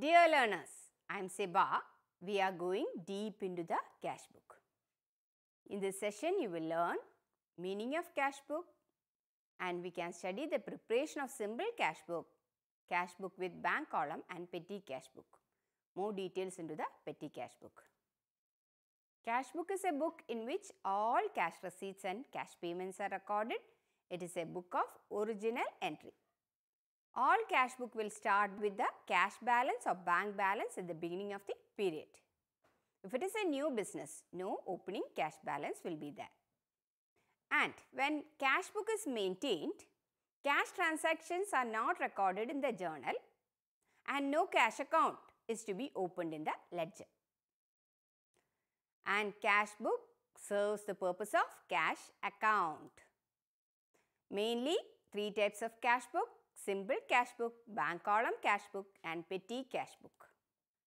Dear learners, I am Seba. We are going deep into the cash book. In this session, you will learn meaning of cash book and we can study the preparation of simple cash book, cash book with bank column and petty cash book. More details into the petty cash book. Cash book is a book in which all cash receipts and cash payments are recorded. It is a book of original entry. All cash book will start with the cash balance or bank balance at the beginning of the period. If it is a new business, no opening cash balance will be there. And when cash book is maintained, cash transactions are not recorded in the journal and no cash account is to be opened in the ledger. And cash book serves the purpose of cash account. Mainly three types of cash book simple cash book, bank column cash book and petty cash book.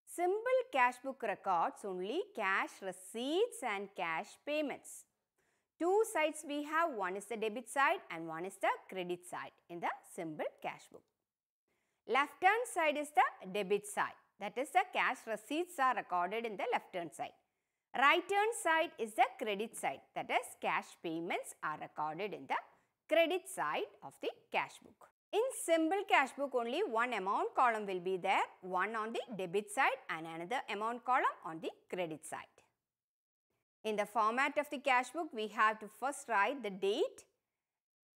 Simple cash book records only cash receipts and cash payments. Two sides we have, one is the debit side and one is the credit side in the simple cash book. Left hand side is the debit side that is the cash receipts are recorded in the left hand side. Right hand side is the credit side that is cash payments are recorded in the credit side of the cash book. In simple cash book only one amount column will be there, one on the debit side and another amount column on the credit side. In the format of the cash book we have to first write the date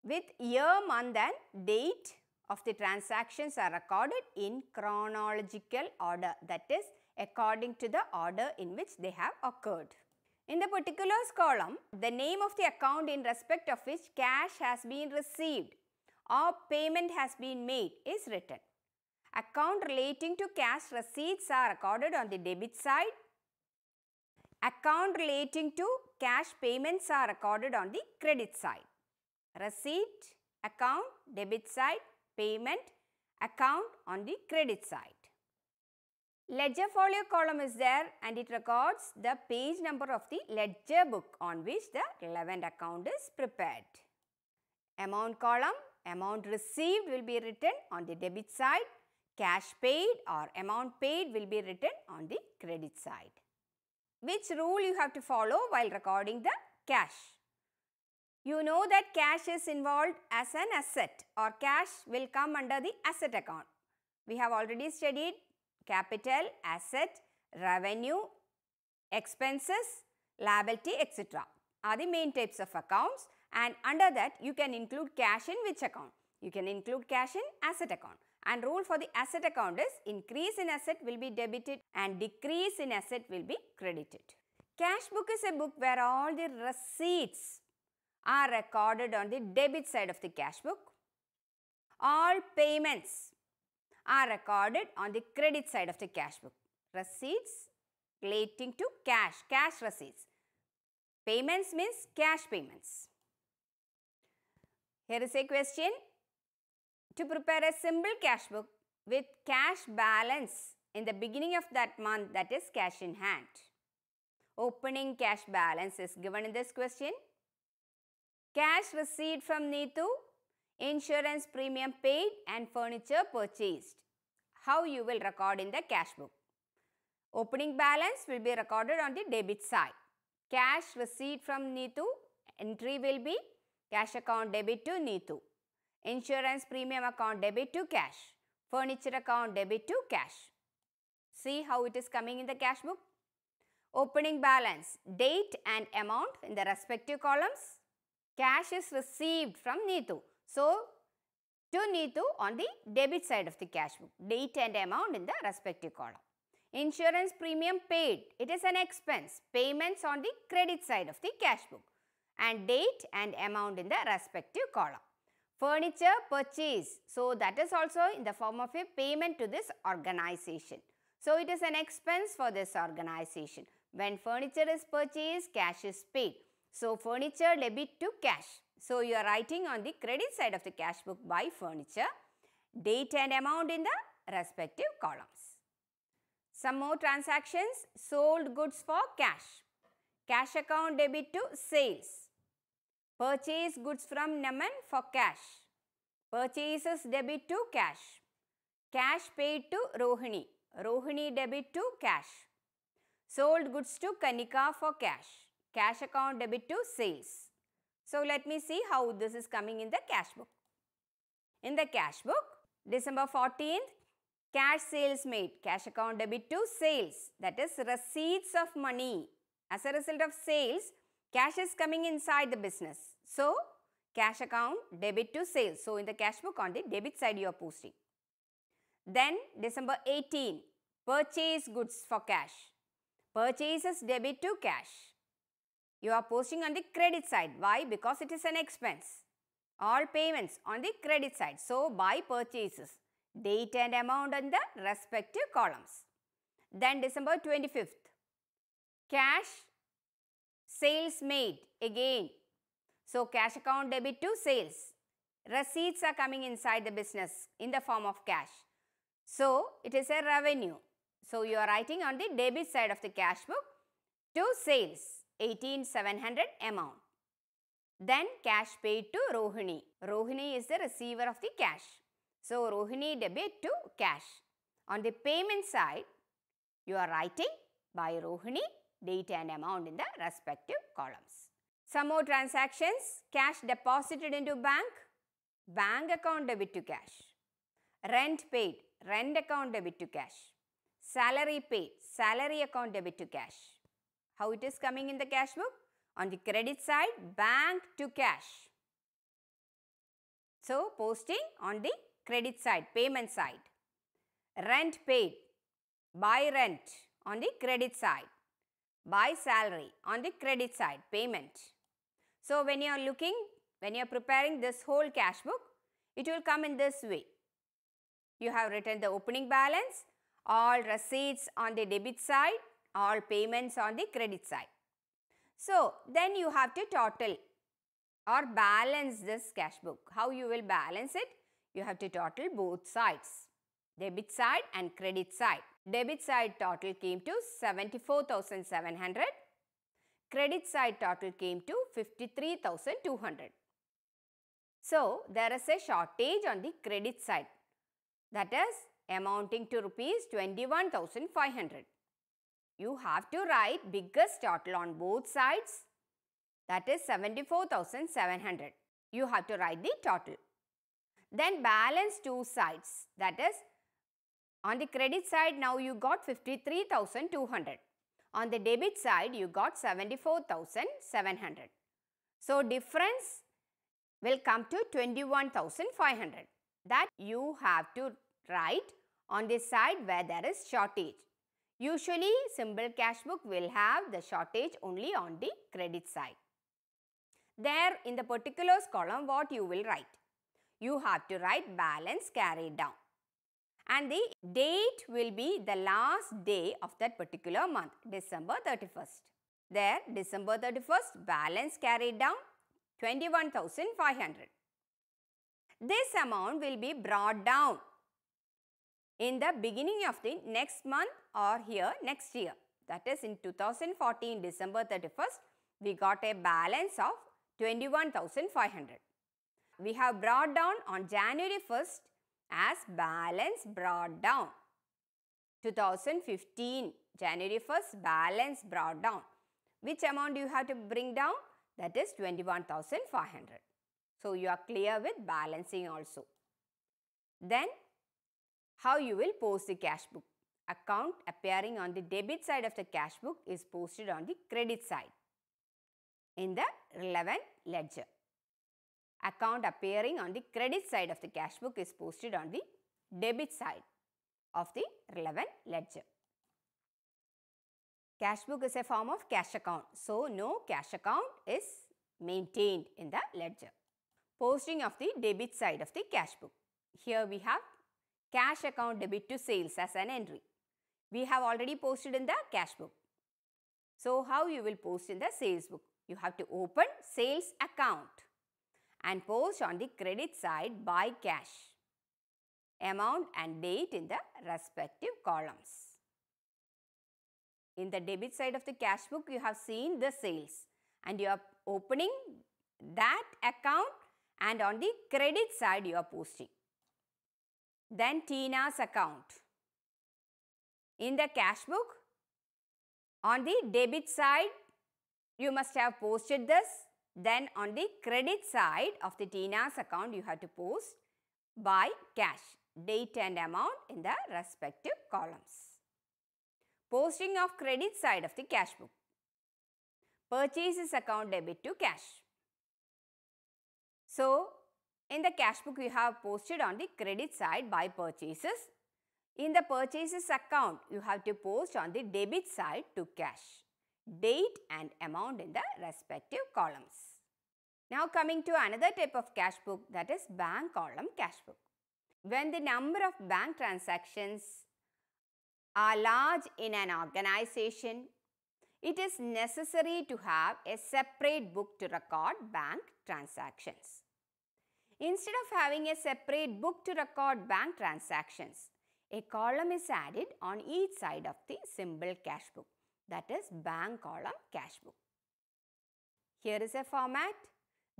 with year, month and date of the transactions are recorded in chronological order that is according to the order in which they have occurred. In the particulars column, the name of the account in respect of which cash has been received or payment has been made is written. Account relating to cash receipts are recorded on the debit side. Account relating to cash payments are recorded on the credit side. Receipt, account, debit side, payment, account on the credit side. Ledger folio column is there and it records the page number of the ledger book on which the relevant account is prepared. Amount column amount received will be written on the debit side, cash paid or amount paid will be written on the credit side. Which rule you have to follow while recording the cash? You know that cash is involved as an asset or cash will come under the asset account. We have already studied capital, asset, revenue, expenses, liability, etc. are the main types of accounts and under that you can include cash in which account? You can include cash in asset account. And rule for the asset account is increase in asset will be debited and decrease in asset will be credited. Cash book is a book where all the receipts are recorded on the debit side of the cash book. All payments are recorded on the credit side of the cash book. Receipts relating to cash, cash receipts. Payments means cash payments. Here is a question. To prepare a simple cash book with cash balance in the beginning of that month that is cash in hand. Opening cash balance is given in this question. Cash received from Neetu, insurance premium paid and furniture purchased. How you will record in the cash book? Opening balance will be recorded on the debit side. Cash received from Neetu, entry will be Cash account debit to Neetu. Insurance premium account debit to cash. Furniture account debit to cash. See how it is coming in the cash book? Opening balance, date and amount in the respective columns. Cash is received from Neetu. So, to Neetu on the debit side of the cash book. Date and amount in the respective column. Insurance premium paid. It is an expense. Payments on the credit side of the cash book and date and amount in the respective column. Furniture purchase. So that is also in the form of a payment to this organization. So it is an expense for this organization. When furniture is purchased, cash is paid. So furniture debit to cash. So you are writing on the credit side of the cash book by furniture. Date and amount in the respective columns. Some more transactions. Sold goods for cash. Cash account debit to sales. Purchase goods from Naman for cash. Purchases debit to cash. Cash paid to Rohini. Rohini debit to cash. Sold goods to Kanika for cash. Cash account debit to sales. So let me see how this is coming in the cash book. In the cash book, December 14th, cash sales made, cash account debit to sales, that is receipts of money. As a result of sales, cash is coming inside the business. So, cash account, debit to sales. So, in the cash book on the debit side you are posting. Then December 18, purchase goods for cash. Purchases debit to cash. You are posting on the credit side. Why? Because it is an expense. All payments on the credit side. So, buy purchases. Date and amount on the respective columns. Then December 25th. Cash sales made. Again, so cash account debit to sales. Receipts are coming inside the business in the form of cash. So it is a revenue. So you are writing on the debit side of the cash book to sales 18700 amount. Then cash paid to Rohini. Rohini is the receiver of the cash. So Rohini debit to cash. On the payment side, you are writing by Rohini date and amount in the respective columns. Some more transactions, cash deposited into bank, bank account debit to cash. Rent paid, rent account debit to cash. Salary paid, salary account debit to cash. How it is coming in the cash book? On the credit side, bank to cash. So, posting on the credit side, payment side. Rent paid, buy rent on the credit side. Buy salary on the credit side, payment. So, when you are looking, when you are preparing this whole cash book, it will come in this way. You have written the opening balance, all receipts on the debit side, all payments on the credit side. So, then you have to total or balance this cash book. How you will balance it? You have to total both sides, debit side and credit side. Debit side total came to 74,700 Credit side total came to 53,200. So, there is a shortage on the credit side that is amounting to rupees 21,500. You have to write biggest total on both sides that is 74,700. You have to write the total. Then balance two sides that is on the credit side now you got 53,200. On the debit side, you got 74,700. So, difference will come to 21,500 that you have to write on the side where there is shortage. Usually, simple cash book will have the shortage only on the credit side. There in the particulars column what you will write? You have to write balance carried down and the date will be the last day of that particular month, December 31st. There, December 31st, balance carried down 21,500. This amount will be brought down in the beginning of the next month or here next year. That is in 2014 December 31st, we got a balance of 21,500. We have brought down on January 1st as balance brought down. 2015 January 1st balance brought down. Which amount you have to bring down? That is 21,500. So you are clear with balancing also. Then how you will post the cash book. Account appearing on the debit side of the cash book is posted on the credit side in the relevant ledger. Account appearing on the credit side of the cash book is posted on the debit side of the relevant ledger. Cash book is a form of cash account. So, no cash account is maintained in the ledger. Posting of the debit side of the cash book. Here we have cash account debit to sales as an entry. We have already posted in the cash book. So, how you will post in the sales book? You have to open sales account and post on the credit side by cash. Amount and date in the respective columns. In the debit side of the cash book, you have seen the sales and you are opening that account and on the credit side you are posting. Then Tina's account. In the cash book, on the debit side, you must have posted this then on the credit side of the TINA's account, you have to post by cash, date and amount in the respective columns. Posting of credit side of the cash book. Purchases account debit to cash. So, in the cash book, you have posted on the credit side by purchases. In the purchases account, you have to post on the debit side to cash date and amount in the respective columns. Now coming to another type of cash book that is bank column cash book. When the number of bank transactions are large in an organization, it is necessary to have a separate book to record bank transactions. Instead of having a separate book to record bank transactions, a column is added on each side of the symbol cash book that is bank column cash book. Here is a format.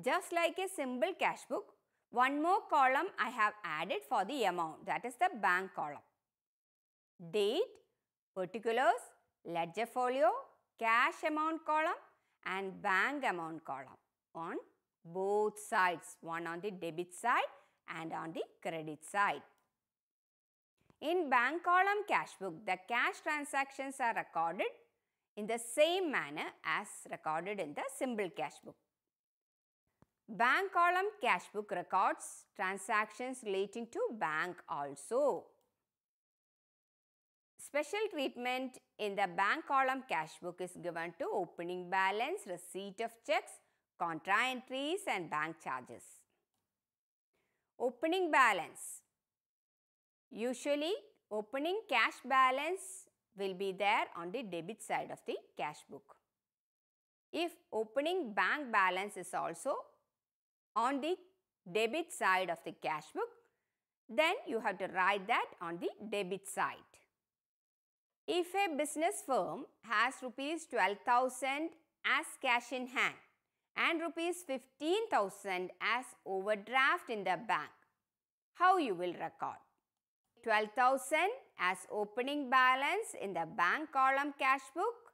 Just like a simple cash book, one more column I have added for the amount that is the bank column. Date, particulars, ledger folio, cash amount column and bank amount column on both sides, one on the debit side and on the credit side. In bank column cash book, the cash transactions are recorded in the same manner as recorded in the simple cash book. Bank column cash book records transactions relating to bank also. Special treatment in the bank column cash book is given to opening balance, receipt of checks, contra entries and bank charges. Opening balance. Usually opening cash balance will be there on the debit side of the cash book. If opening bank balance is also on the debit side of the cash book, then you have to write that on the debit side. If a business firm has rupees 12,000 as cash in hand and rupees 15,000 as overdraft in the bank, how you will record? 12,000 as opening balance in the bank column cash book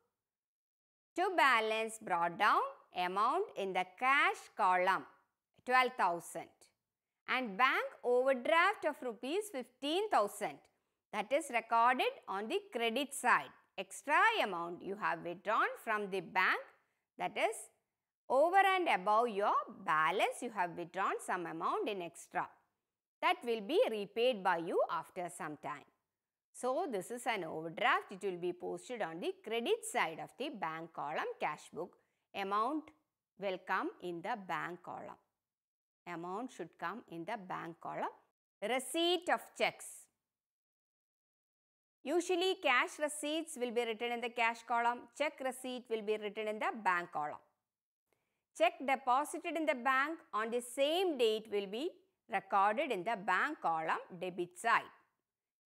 to balance brought down amount in the cash column 12,000 and bank overdraft of rupees 15,000 that is recorded on the credit side. Extra amount you have withdrawn from the bank that is over and above your balance you have withdrawn some amount in extra that will be repaid by you after some time. So, this is an overdraft. It will be posted on the credit side of the bank column cash book. Amount will come in the bank column. Amount should come in the bank column. Receipt of checks. Usually cash receipts will be written in the cash column. Check receipt will be written in the bank column. Check deposited in the bank on the same date will be recorded in the bank column debit side.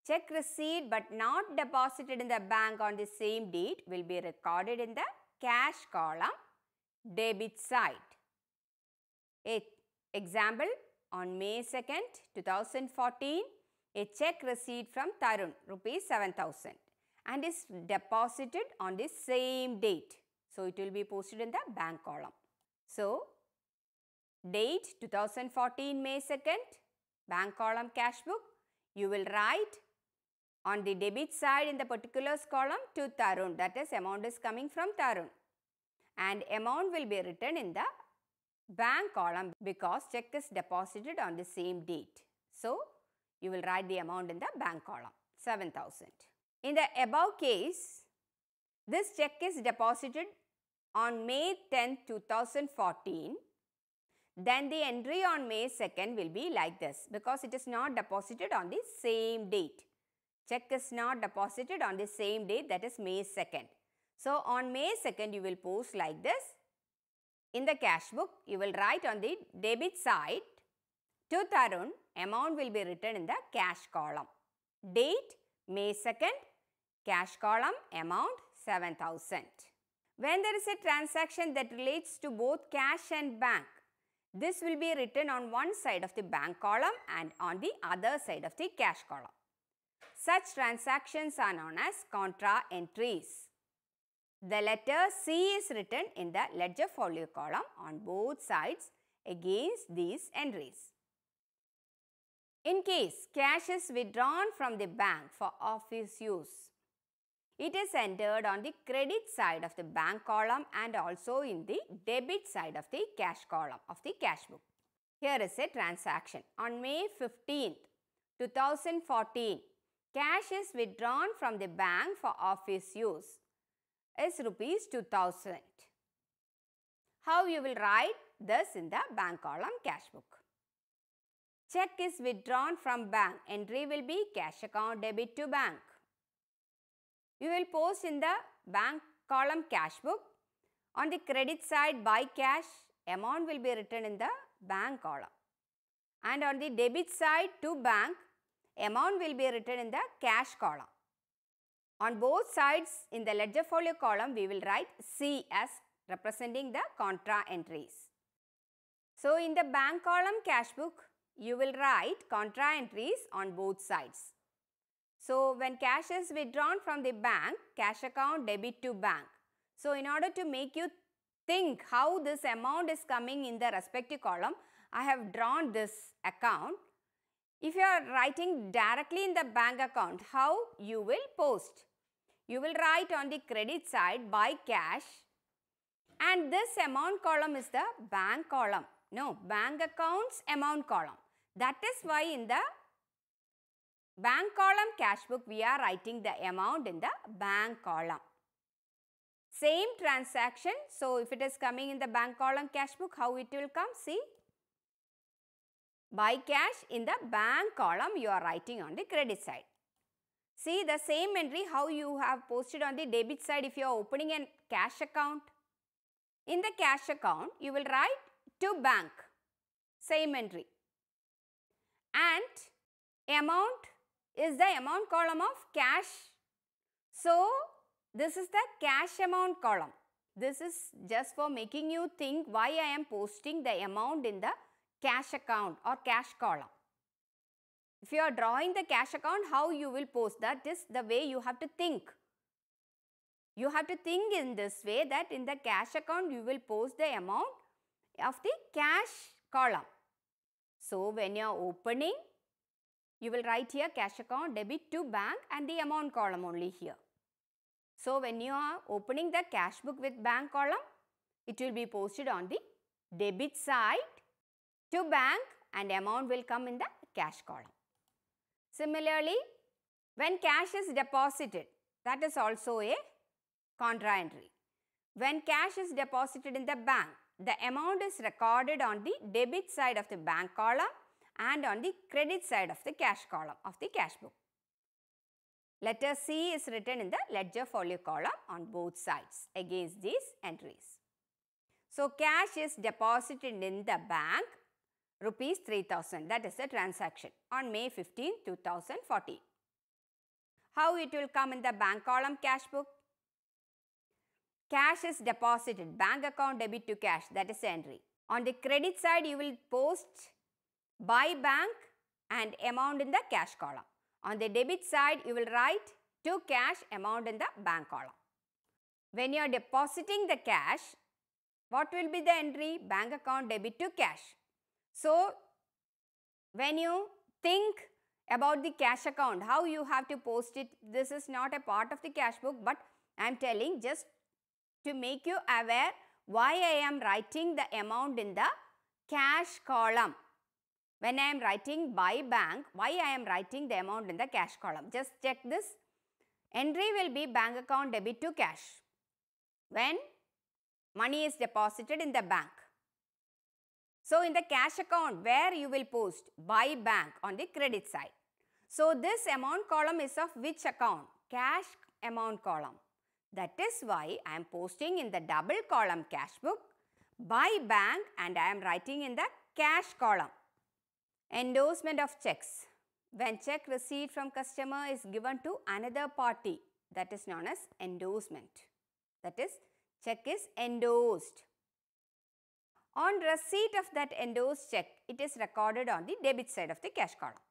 Check received but not deposited in the bank on the same date will be recorded in the cash column debit side. A example on May 2nd 2014 a check received from Tarun rupees 7000 and is deposited on the same date. So, it will be posted in the bank column. So, date 2014 May 2nd bank column cash book you will write on the debit side in the particulars column to Tarun that is amount is coming from Tarun and amount will be written in the bank column because check is deposited on the same date. So, you will write the amount in the bank column 7000. In the above case, this check is deposited on May 10, 2014. Then the entry on May 2nd will be like this because it is not deposited on the same date check is not deposited on the same date that is May 2nd. So on May 2nd you will post like this. In the cash book you will write on the debit side to Tarun amount will be written in the cash column. Date May 2nd cash column amount 7000. When there is a transaction that relates to both cash and bank this will be written on one side of the bank column and on the other side of the cash column. Such transactions are known as contra entries. The letter C is written in the ledger folio column on both sides against these entries. In case cash is withdrawn from the bank for office use, it is entered on the credit side of the bank column and also in the debit side of the cash column of the cash book. Here is a transaction. On May 15, 2014, Cash is withdrawn from the bank for office use is rupees 2000. How you will write this in the bank column cash book. Check is withdrawn from bank. Entry will be cash account debit to bank. You will post in the bank column cash book. On the credit side buy cash amount will be written in the bank column. And on the debit side to bank amount will be written in the cash column. On both sides in the ledger folio column, we will write C as representing the contra entries. So, in the bank column cash book, you will write contra entries on both sides. So, when cash is withdrawn from the bank, cash account debit to bank. So, in order to make you think how this amount is coming in the respective column, I have drawn this account if you are writing directly in the bank account, how you will post? You will write on the credit side by cash and this amount column is the bank column. No, bank accounts amount column. That is why in the bank column cash book we are writing the amount in the bank column. Same transaction. So, if it is coming in the bank column cash book, how it will come? See, Buy cash in the bank column you are writing on the credit side. See the same entry how you have posted on the debit side if you are opening a cash account. In the cash account, you will write to bank, same entry. And amount is the amount column of cash. So, this is the cash amount column. This is just for making you think why I am posting the amount in the cash account or cash column. If you are drawing the cash account, how you will post that is the way you have to think. You have to think in this way that in the cash account you will post the amount of the cash column. So, when you are opening, you will write here cash account debit to bank and the amount column only here. So, when you are opening the cash book with bank column, it will be posted on the debit side to bank and amount will come in the cash column. Similarly, when cash is deposited, that is also a contra entry. When cash is deposited in the bank, the amount is recorded on the debit side of the bank column and on the credit side of the cash column of the cash book. Letter C is written in the ledger folio column on both sides against these entries. So, cash is deposited in the bank rupees 3000 that is the transaction on May 15, 2014. How it will come in the bank column cash book? Cash is deposited, bank account debit to cash that is entry. On the credit side you will post by bank and amount in the cash column. On the debit side you will write to cash amount in the bank column. When you are depositing the cash, what will be the entry? Bank account debit to cash. So, when you think about the cash account, how you have to post it, this is not a part of the cash book, but I am telling just to make you aware why I am writing the amount in the cash column. When I am writing by bank, why I am writing the amount in the cash column. Just check this. Entry will be bank account debit to cash. When money is deposited in the bank. So in the cash account where you will post buy bank on the credit side. So this amount column is of which account? Cash amount column. That is why I am posting in the double column cash book buy bank and I am writing in the cash column. Endorsement of checks. When check received from customer is given to another party that is known as endorsement. That is check is endorsed. On receipt of that endorsed check, it is recorded on the debit side of the cash column.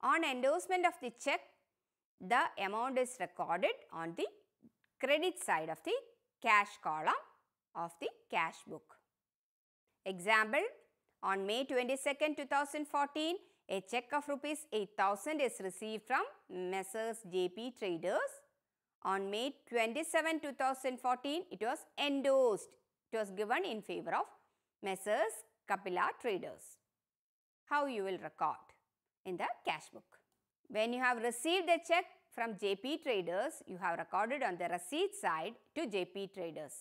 On endorsement of the check, the amount is recorded on the credit side of the cash column of the cash book. Example, on May 22, 2014, a check of rupees 8000 is received from Messrs. JP Traders. On May 27, 2014, it was endorsed. It was given in favor of Messrs. Kapila Traders. How you will record in the cash book. When you have received a check from JP Traders, you have recorded on the receipt side to JP Traders.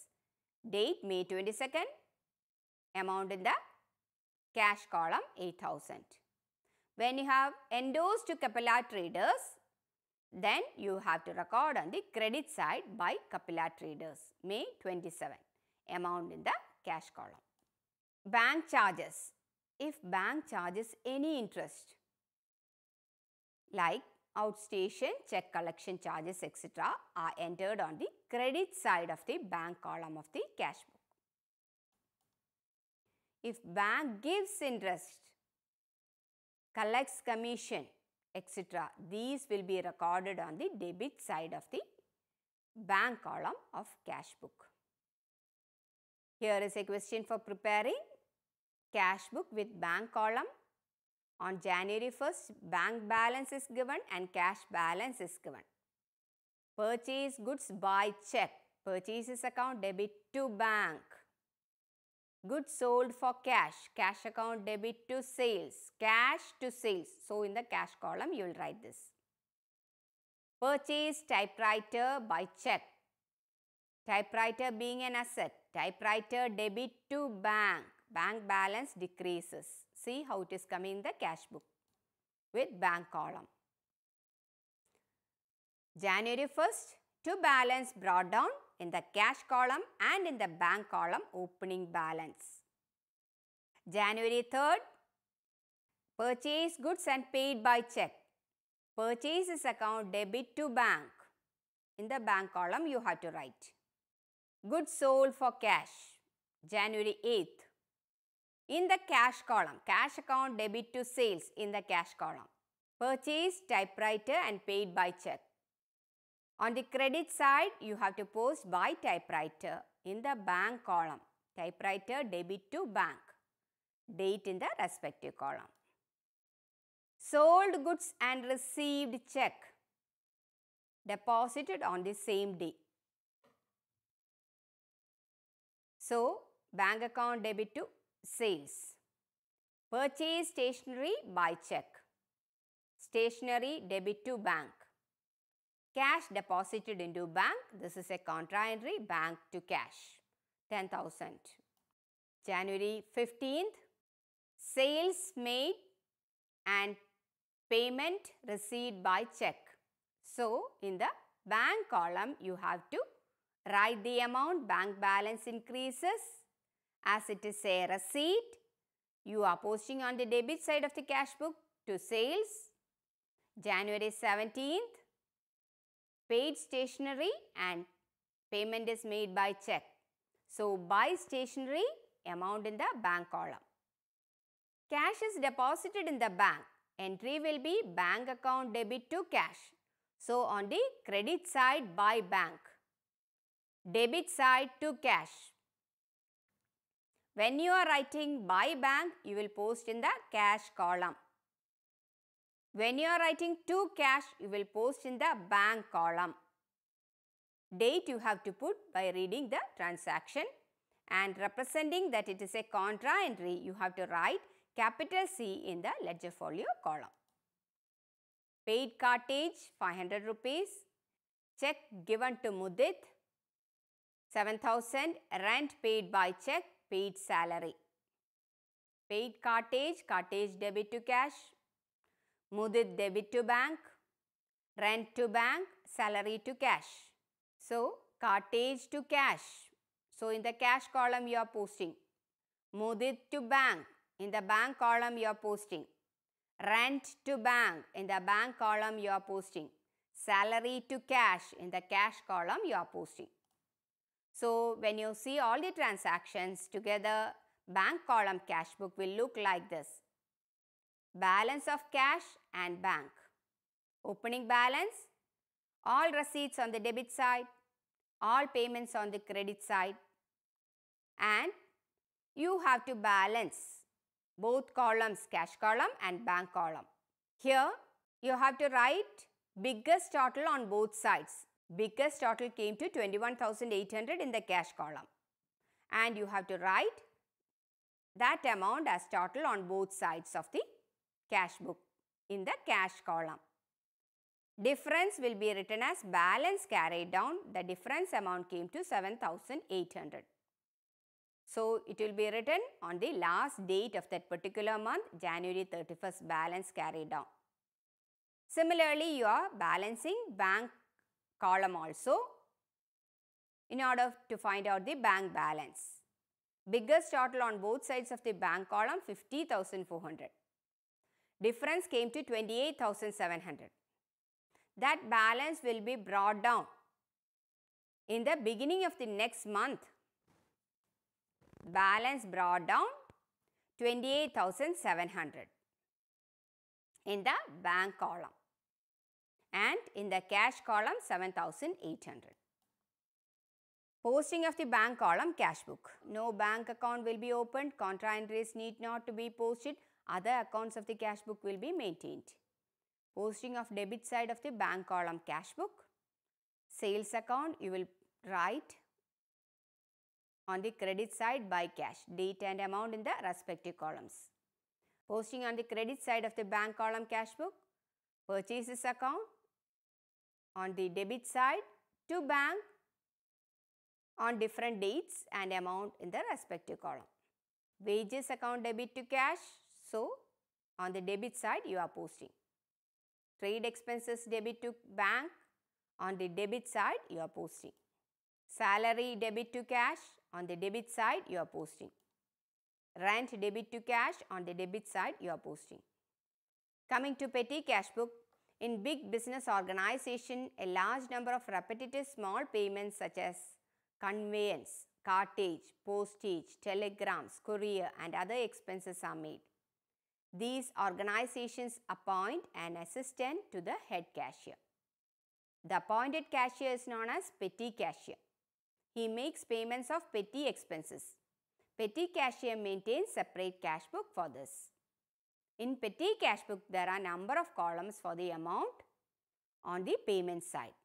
Date May 22nd, amount in the cash column 8000. When you have endorsed to Kapila Traders, then you have to record on the credit side by Kapila Traders, May 27, amount in the cash column bank charges. If bank charges any interest like outstation, check collection charges etc. are entered on the credit side of the bank column of the cash book. If bank gives interest, collects commission etc. these will be recorded on the debit side of the bank column of cash book. Here is a question for preparing cash book with bank column. On January 1st, bank balance is given and cash balance is given. Purchase goods by check. Purchases account debit to bank. Goods sold for cash. Cash account debit to sales. Cash to sales. So, in the cash column, you will write this. Purchase typewriter by check. Typewriter being an asset. Typewriter debit to bank bank balance decreases. See how it is coming in the cash book with bank column. January 1st, to balance brought down in the cash column and in the bank column opening balance. January 3rd, purchase goods and paid by check. is account debit to bank. In the bank column you have to write. Goods sold for cash. January 8th, in the cash column, cash account debit to sales in the cash column. Purchase, typewriter and paid by check. On the credit side, you have to post by typewriter in the bank column. Typewriter debit to bank. Date in the respective column. Sold goods and received check. Deposited on the same day. So, bank account debit to Sales. Purchase stationery by check. Stationery debit to bank. Cash deposited into bank. This is a contra entry bank to cash. 10,000. January 15th. Sales made and payment received by check. So, in the bank column you have to write the amount bank balance increases as it is a receipt, you are posting on the debit side of the cash book to sales. January 17th, paid stationery and payment is made by check. So, buy stationery amount in the bank column. Cash is deposited in the bank. Entry will be bank account debit to cash. So, on the credit side, buy bank. Debit side to cash. When you are writing by bank, you will post in the cash column. When you are writing to cash, you will post in the bank column. Date you have to put by reading the transaction and representing that it is a contra entry, you have to write capital C in the ledger folio column. Paid cartage 500 rupees, check given to Mudit 7000, rent paid by check paid salary, paid cartage, cartage debit to cash, mudit debit to bank, rent to bank, salary to cash. So, cartage to cash. So, in the cash column you are posting. Mudit to bank. In the bank column you are posting. Rent to bank. In the bank column you are posting. Salary to cash. In the cash column you are posting. So, when you see all the transactions together, bank column cash book will look like this. Balance of cash and bank. Opening balance, all receipts on the debit side, all payments on the credit side. And you have to balance both columns, cash column and bank column. Here, you have to write biggest total on both sides Biggest total came to 21,800 in the cash column. And you have to write that amount as total on both sides of the cash book in the cash column. Difference will be written as balance carried down. The difference amount came to 7,800. So, it will be written on the last date of that particular month, January 31st balance carried down. Similarly, you are balancing bank column also in order to find out the bank balance. Biggest total on both sides of the bank column 50,400. Difference came to 28,700. That balance will be brought down in the beginning of the next month. Balance brought down 28,700 in the bank column and in the cash column 7800. Posting of the bank column cash book. No bank account will be opened, contra entries need not to be posted, other accounts of the cash book will be maintained. Posting of debit side of the bank column cash book. Sales account you will write on the credit side by cash, date and amount in the respective columns. Posting on the credit side of the bank column cash book, purchases account, on the debit side to bank on different dates and amount in the respective column. Wages account debit to cash. So, on the debit side you are posting. Trade expenses debit to bank. On the debit side you are posting. Salary debit to cash. On the debit side you are posting. Rent debit to cash. On the debit side you are posting. Coming to petty cash book in big business organization, a large number of repetitive small payments such as conveyance, cartage, postage, telegrams, courier and other expenses are made. These organizations appoint an assistant to the head cashier. The appointed cashier is known as petty cashier. He makes payments of petty expenses. Petty cashier maintains separate cash book for this. In petty cash book, there are number of columns for the amount on the payment side.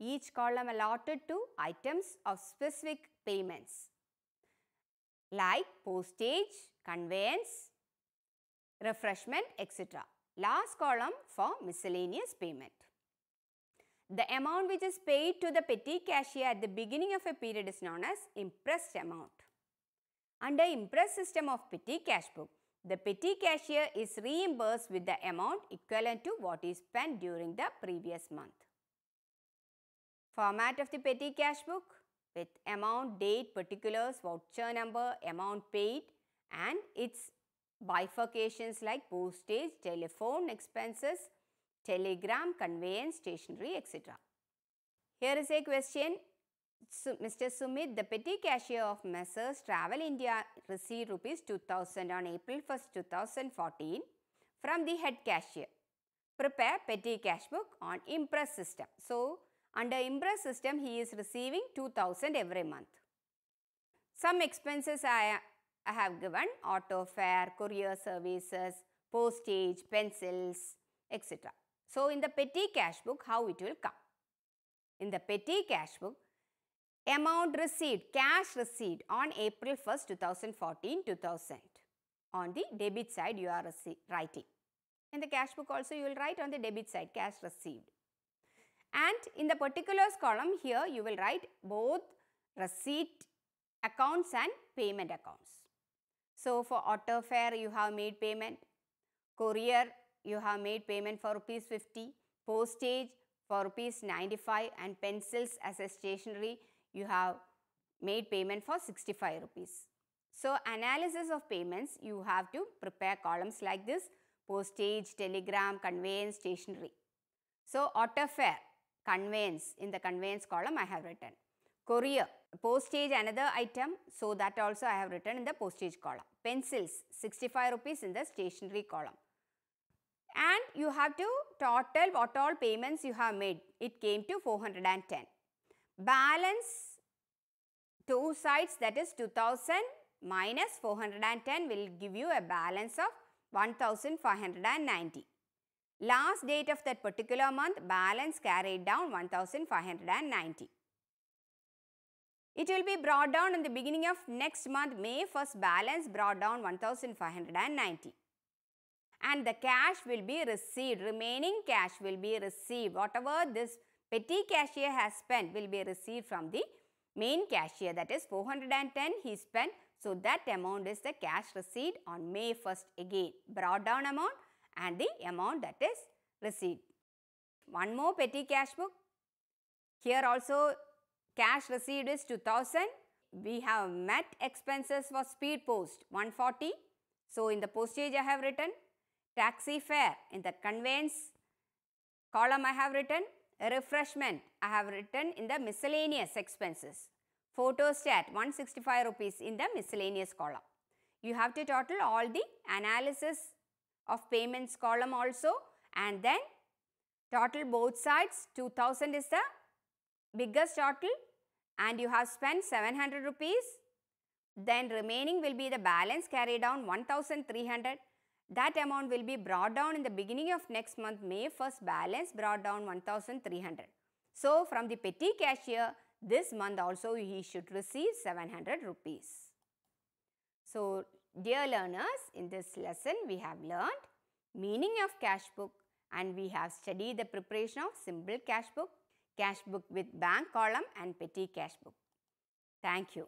Each column allotted to items of specific payments like postage, conveyance, refreshment, etc. Last column for miscellaneous payment. The amount which is paid to the petty cashier at the beginning of a period is known as impressed amount. Under impressed system of petty cash book, the petty cashier is reimbursed with the amount equivalent to what is spent during the previous month. Format of the petty cash book with amount, date, particulars, voucher number, amount paid and its bifurcations like postage, telephone expenses, telegram, conveyance, stationery, etc. Here is a question Mr. Sumit, the petty cashier of Messrs. Travel India received rupees 2000 on April 1st, 2014 from the head cashier. Prepare petty cash book on Impress system. So, under Impress system, he is receiving 2000 every month. Some expenses I, I have given auto fare, courier services, postage, pencils, etc. So, in the petty cash book, how it will come? In the petty cash book, Amount received, cash received on April 1st, 2014-2000. On the debit side, you are writing. In the cash book also, you will write on the debit side, cash received. And in the particulars column here, you will write both receipt accounts and payment accounts. So, for auto fare, you have made payment. Courier, you have made payment for rupees 50. Postage, for rupees 95 and pencils as a stationery you have made payment for 65 rupees. So analysis of payments, you have to prepare columns like this, postage, telegram, conveyance, stationery. So auto fare, conveyance, in the conveyance column I have written. Courier, postage another item, so that also I have written in the postage column. Pencils, 65 rupees in the stationery column. And you have to total what all payments you have made. It came to 410 balance two sides that is 2000 minus 410 will give you a balance of 1590. Last date of that particular month balance carried down 1590. It will be brought down in the beginning of next month May 1st balance brought down 1590 and the cash will be received remaining cash will be received whatever this petty cashier has spent will be received from the main cashier that is 410 he spent. So, that amount is the cash received on May 1st again brought down amount and the amount that is receipt. One more petty cash book. Here also cash received is 2000. We have met expenses for speed post 140. So, in the postage I have written taxi fare in the conveyance column I have written Refreshment, I have written in the miscellaneous expenses. Photostat, 165 rupees in the miscellaneous column. You have to total all the analysis of payments column also and then total both sides 2000 is the biggest total and you have spent 700 rupees then remaining will be the balance carried down 1300 that amount will be brought down in the beginning of next month May 1st balance brought down 1300. So from the petty cashier this month also he should receive 700 rupees. So dear learners in this lesson we have learned meaning of cash book and we have studied the preparation of simple cash book, cash book with bank column and petty cash book. Thank you.